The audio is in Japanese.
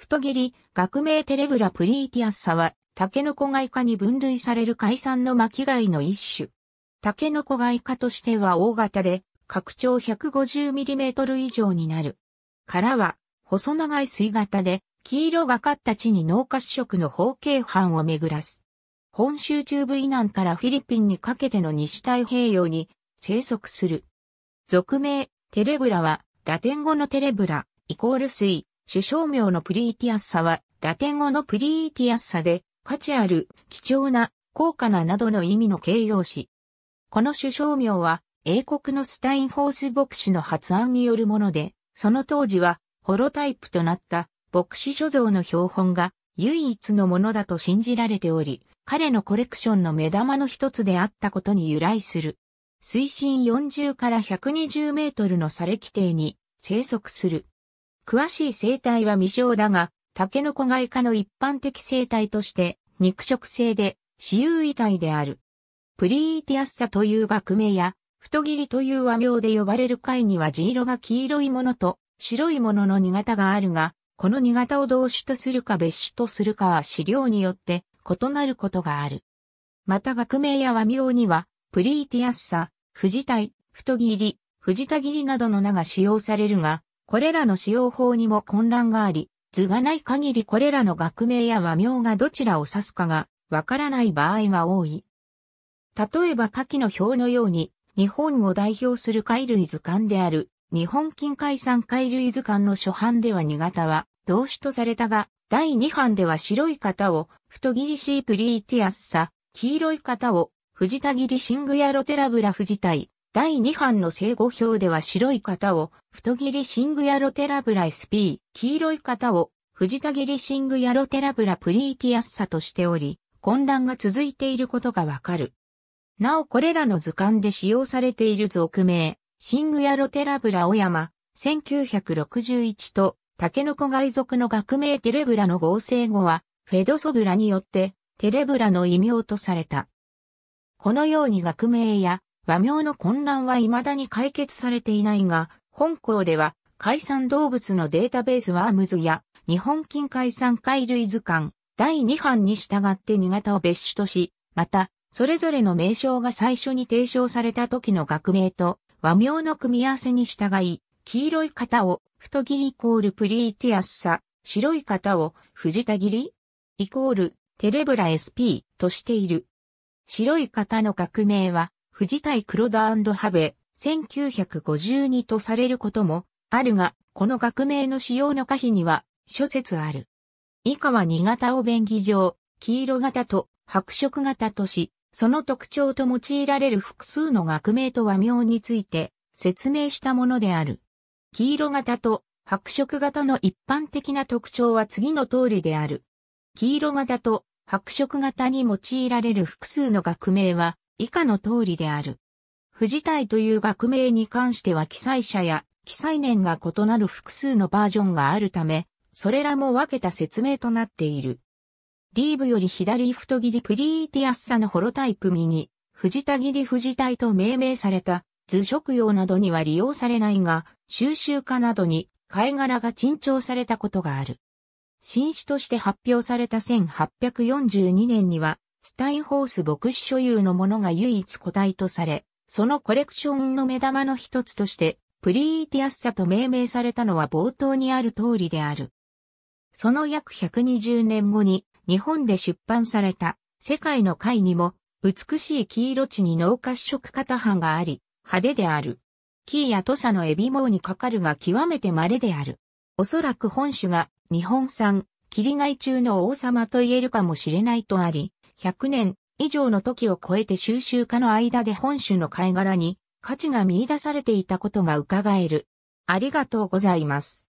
太蹴り、学名テレブラプリーティアッサは、タケノコ外科に分類される海産の巻貝の一種。タケノコ外科としては大型で、拡張 150mm 以上になる。殻は、細長い水型で、黄色がかった地に農家主食の方形斑を巡らす。本州中部以南からフィリピンにかけての西太平洋に生息する。俗名、テレブラは、ラテン語のテレブラ、イコール水、首相名のプリーティアッサは、ラテン語のプリーティアッサで、価値ある、貴重な、高価ななどの意味の形容詞。この首相名は、英国のスタインホース牧師の発案によるもので、その当時は、ホロタイプとなった牧師所蔵の標本が唯一のものだと信じられており、彼のコレクションの目玉の一つであったことに由来する。水深40から120メートルの砂礫底に生息する。詳しい生態は未詳だが、タケノコガイ科の一般的生態として、肉食性で、私有遺体である。プリーティアッサという学名や、太切りという和名で呼ばれる貝には地色が黄色いものと白いものの二型があるが、この二型を同種とするか別種とするかは資料によって異なることがある。また学名や和名には、プリーティアッサ、フジタイ、太切り、フジタ切りなどの名が使用されるが、これらの使用法にも混乱があり、図がない限りこれらの学名や和名がどちらを指すかがわからない場合が多い。例えば下記の表のように、日本を代表する貝類図鑑である、日本近海産貝類図鑑の初版では2型は、同種とされたが、第2版では白い型を、太切りシープリーティアッサ、黄色い型を、藤田切りシングやロテラブラ藤田第2版の正語表では白い型を太切りシングヤロテラブラ SP、黄色い型を藤田切りシングヤロテラブラプリーティアッサとしており、混乱が続いていることがわかる。なおこれらの図鑑で使用されている俗名、シングヤロテラブラオヤマ、1961と、タケノコ外族の学名テレブラの合成語は、フェドソブラによって、テレブラの異名とされた。このように学名や和名の混乱は未だに解決されていないが、本校では海産動物のデータベースワームズや日本近海産海類図鑑第2版に従って2型を別種とし、また、それぞれの名称が最初に提唱された時の学名と和名の組み合わせに従い、黄色い型を太切りイコールプリーティアスサ、白い型を藤田切りイコールテレブラ SP としている。白い型の学名は士対黒田ハベ、1952とされることもあるが、この学名の使用の可否には諸説ある。以下は2型を便宜上、黄色型と白色型とし、その特徴と用いられる複数の学名と和名について説明したものである。黄色型と白色型の一般的な特徴は次の通りである。黄色型と白色型に用いられる複数の学名は、以下の通りである。藤体という学名に関しては記載者や記載年が異なる複数のバージョンがあるため、それらも分けた説明となっている。リーブより左太切りプリーティアッサのホロタイプ右、藤田切り藤体と命名された図食用などには利用されないが、収集家などに貝殻が珍重されたことがある。新種として発表された1842年には、スタインホース牧師所有のものが唯一個体とされ、そのコレクションの目玉の一つとして、プリーティアスサと命名されたのは冒頭にある通りである。その約120年後に日本で出版された世界の貝にも美しい黄色地に脳褐色型版があり派手である。キーや土佐のエビ毛にかかるが極めて稀である。おそらく本種が日本産、切り貝中の王様と言えるかもしれないとあり、100年以上の時を超えて収集家の間で本種の貝殻に価値が見出されていたことが伺える。ありがとうございます。